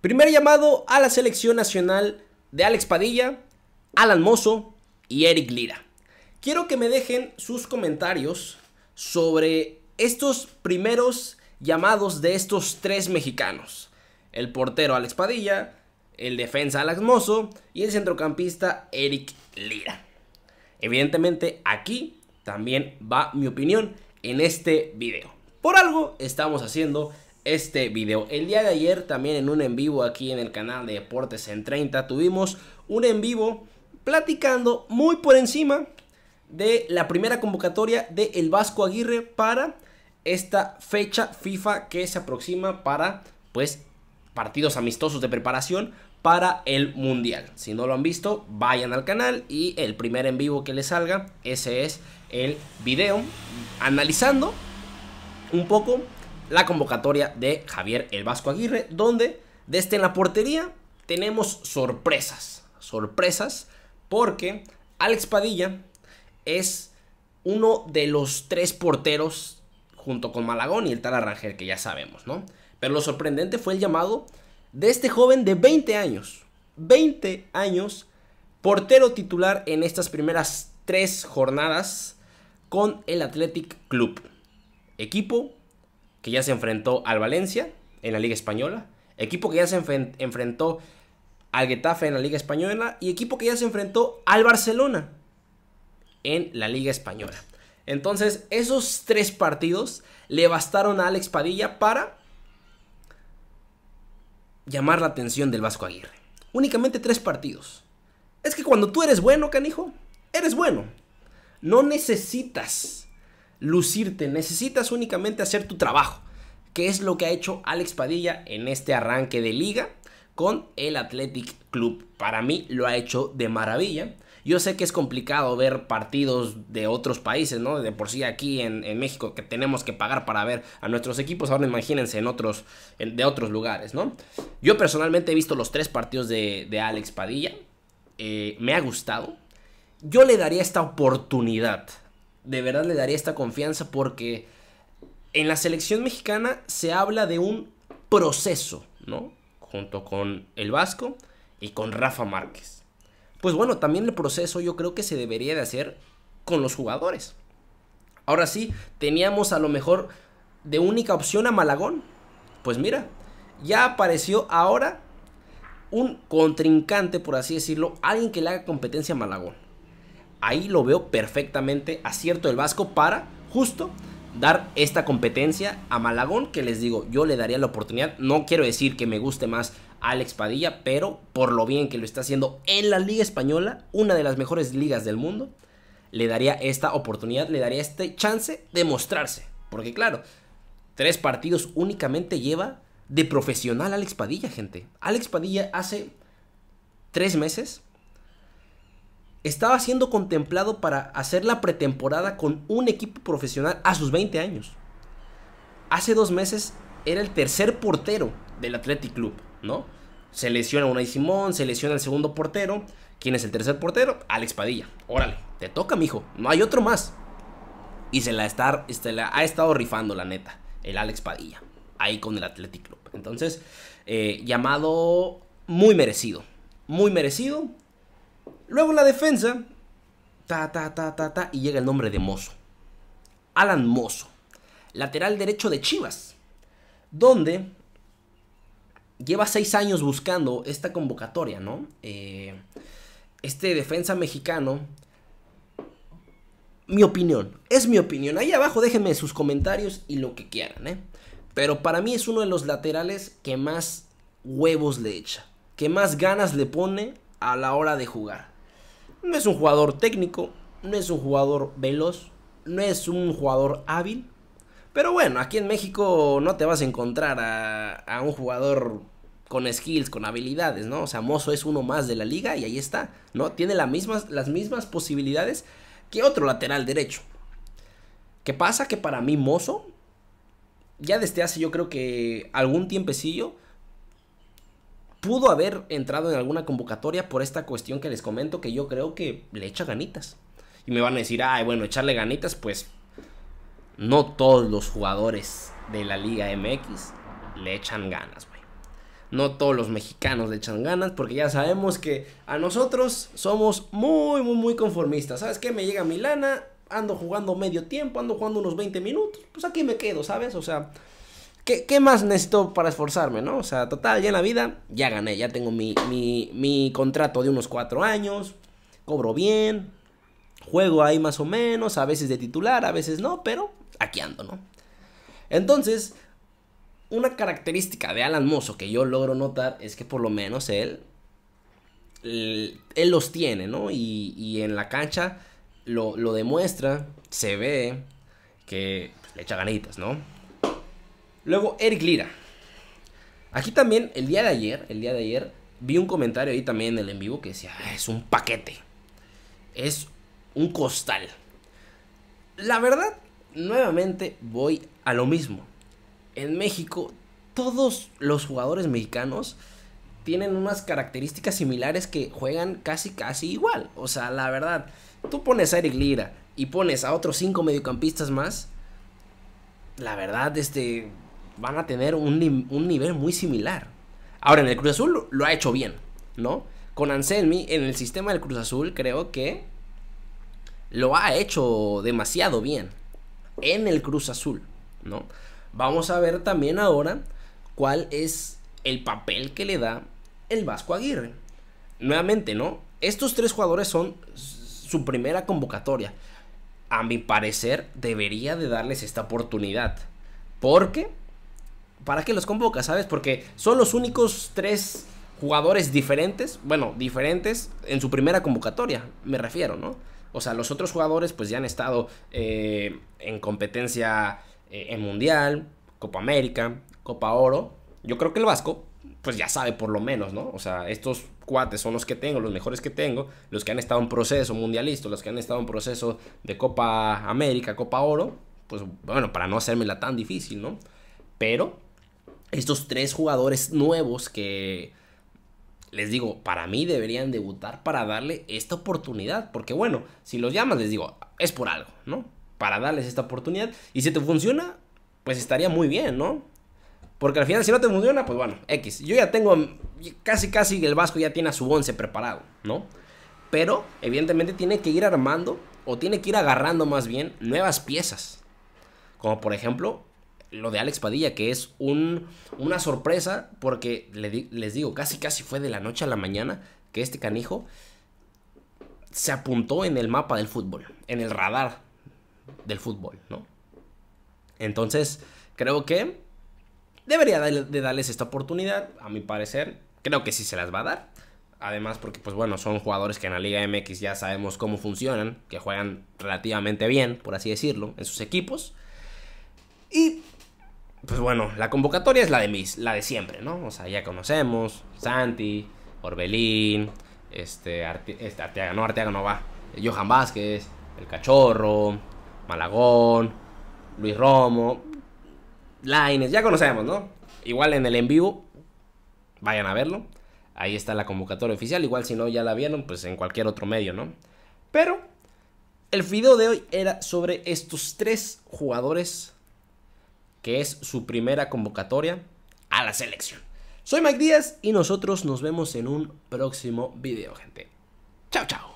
Primer llamado a la selección nacional de Alex Padilla, Alan Mozo y Eric Lira. Quiero que me dejen sus comentarios sobre estos primeros llamados de estos tres mexicanos. El portero Alex Padilla, el defensa Alan Mozo y el centrocampista Eric Lira. Evidentemente aquí también va mi opinión en este video. Por algo estamos haciendo este video. El día de ayer también en un en vivo aquí en el canal de Deportes en 30 tuvimos un en vivo platicando muy por encima de la primera convocatoria de El Vasco Aguirre para esta fecha FIFA que se aproxima para pues partidos amistosos de preparación para el Mundial. Si no lo han visto, vayan al canal y el primer en vivo que les salga, ese es el video analizando un poco la convocatoria de Javier El Vasco Aguirre, donde desde en la portería tenemos sorpresas, sorpresas, porque Alex Padilla es uno de los tres porteros junto con Malagón y el tal Rangel, que ya sabemos, ¿no? Pero lo sorprendente fue el llamado de este joven de 20 años, 20 años, portero titular en estas primeras tres jornadas con el Athletic Club. Equipo que ya se enfrentó al Valencia en la Liga Española, equipo que ya se enfrentó al Getafe en la Liga Española y equipo que ya se enfrentó al Barcelona en la Liga Española. Entonces, esos tres partidos le bastaron a Alex Padilla para llamar la atención del Vasco Aguirre. Únicamente tres partidos. Es que cuando tú eres bueno, canijo, eres bueno. No necesitas lucirte, necesitas únicamente hacer tu trabajo, que es lo que ha hecho Alex Padilla en este arranque de liga con el Athletic Club. Para mí lo ha hecho de maravilla. Yo sé que es complicado ver partidos de otros países, ¿no? De por sí aquí en, México que tenemos que pagar para ver a nuestros equipos. Ahora imagínense en otros, de otros lugares, ¿no? Yo personalmente he visto los tres partidos de, Alex Padilla. Eh, me ha gustado. Yo le daría esta oportunidad de verdad le daría esta confianza porque en la selección mexicana se habla de un proceso, ¿no? Junto con el Vasco y con Rafa Márquez. Pues bueno, también el proceso yo creo que se debería de hacer con los jugadores. Ahora sí, teníamos a lo mejor de única opción a Malagón. Pues mira, ya apareció ahora un contrincante, por así decirlo, alguien que le haga competencia a Malagón ahí lo veo perfectamente acierto el Vasco para justo dar esta competencia a Malagón, que les digo, yo le daría la oportunidad. No quiero decir que me guste más Alex Padilla, pero por lo bien que lo está haciendo en la Liga Española, una de las mejores ligas del mundo, le daría esta oportunidad, le daría este chance de mostrarse. Porque claro, tres partidos únicamente lleva de profesional Alex Padilla, gente. Alex Padilla hace tres meses estaba siendo contemplado para hacer la pretemporada con un equipo profesional a sus 20 años. Hace dos meses era el tercer portero del Athletic Club, ¿no? Se lesiona Unai Simón, se lesiona el segundo portero. ¿Quién es el tercer portero? Alex Padilla. Órale, te toca, mijo. No hay otro más. Y se la, está, este, la ha estado rifando, la neta, el Alex Padilla. Ahí con el Athletic Club. Entonces, eh, llamado muy merecido. Muy merecido Luego la defensa, ta, ta, ta, ta, ta, y llega el nombre de Mozo. Alan Mozo, lateral derecho de Chivas, donde lleva seis años buscando esta convocatoria, ¿no? Eh, este defensa mexicano, mi opinión, es mi opinión. Ahí abajo déjenme sus comentarios y lo que quieran, ¿eh? Pero para mí es uno de los laterales que más huevos le echa, que más ganas le pone a la hora de jugar. No es un jugador técnico, no es un jugador veloz, no es un jugador hábil. Pero bueno, aquí en México no te vas a encontrar a, un jugador con skills, con habilidades, ¿no? O sea, Mozo es uno más de la liga y ahí está, ¿no? Tiene las mismas, las mismas posibilidades que otro lateral derecho. ¿Qué pasa? Que para mí Mozo, ya desde hace yo creo que algún tiempecillo, pudo haber entrado en alguna convocatoria por esta cuestión que les comento que yo creo que le echa ganitas. Y me van a decir, ay, bueno, echarle ganitas, pues no todos los jugadores de la Liga MX le echan ganas, güey. No todos los mexicanos le echan ganas porque ya sabemos que a nosotros somos muy, muy, muy conformistas. ¿Sabes qué? Me llega Milana, ando jugando medio tiempo, ando jugando unos 20 minutos, pues aquí me quedo, ¿sabes? O sea, ¿qué, más necesito para esforzarme, no? O sea, total, ya en la vida, ya gané, ya tengo mi, mi, contrato de unos cuatro años, cobro bien, juego ahí más o menos, a veces de titular, a veces no, pero aquí ando, ¿no? Entonces, una característica de Alan Mozo que yo logro notar es que por lo menos él, él, los tiene, ¿no? Y, en la cancha lo, lo, demuestra, se ve que le echa ganitas, ¿no? Luego Eric Lira. Aquí también, el día de ayer, el día de ayer, vi un comentario ahí también en el en vivo que decía, ah, es un paquete. Es un costal. La verdad, nuevamente voy a lo mismo. En México, todos los jugadores mexicanos tienen unas características similares que juegan casi casi igual. O sea, la verdad, tú pones a Eric Lira y pones a otros cinco mediocampistas más. La verdad, este, van a tener un, nivel muy similar. Ahora, en el Cruz Azul lo, ha hecho bien, ¿no? Con Anselmi, en el sistema del Cruz Azul, creo que lo ha hecho demasiado bien. En el Cruz Azul, ¿no? Vamos a ver también ahora cuál es el papel que le da el Vasco Aguirre. Nuevamente, ¿no? Estos tres jugadores son su primera convocatoria. A mi parecer, debería de darles esta oportunidad. Porque ¿para qué los convoca, sabes? Porque son los únicos tres jugadores diferentes, bueno, diferentes en su primera convocatoria, me refiero, ¿no? O sea, los otros jugadores pues ya han estado eh, en competencia eh, en Mundial, Copa América, Copa Oro. Yo creo que el Vasco pues ya sabe por lo menos, ¿no? O sea, estos cuates son los que tengo, los mejores que tengo, los que han estado en proceso mundialista, los que han estado en proceso de Copa América, Copa Oro, pues bueno, para no hacérmela tan difícil, ¿no? Pero estos tres jugadores nuevos que les digo, para mí deberían debutar para darle esta oportunidad. Porque bueno, si los llamas, les digo, es por algo, ¿no? Para darles esta oportunidad. Y si te funciona, pues estaría muy bien, ¿no? Porque al final, si no te funciona, pues bueno, X. Yo ya tengo, casi casi el Vasco ya tiene a su once preparado, ¿no? Pero evidentemente tiene que ir armando, o tiene que ir agarrando más bien, nuevas piezas. Como por ejemplo, lo de Alex Padilla, que es una sorpresa, porque les digo, casi casi fue de la noche a la mañana que este canijo se apuntó en el mapa del fútbol, en el radar del fútbol, ¿no? Entonces, creo que debería de darles esta oportunidad, a mi parecer, creo que sí se las va a dar. Además, porque, pues bueno, son jugadores que en la Liga MX ya sabemos cómo funcionan, que juegan relativamente bien, por así decirlo, en sus equipos. Y pues bueno, la convocatoria es la de mis, la de siempre, ¿no? O sea, ya conocemos, Santi, Orbelín, este, este Arteaga, no, Arteaga no va, Johan Vázquez, El Cachorro, Malagón, Luis Romo, Laines, ya conocemos, ¿no? Igual en el en vivo, vayan a verlo, ahí está la convocatoria oficial, igual si no ya la vieron, pues en cualquier otro medio, ¿no? Pero el video de hoy era sobre estos tres jugadores que es su primera convocatoria a la selección. Soy Mike Díaz y nosotros nos vemos en un próximo video, gente. Chao, chao.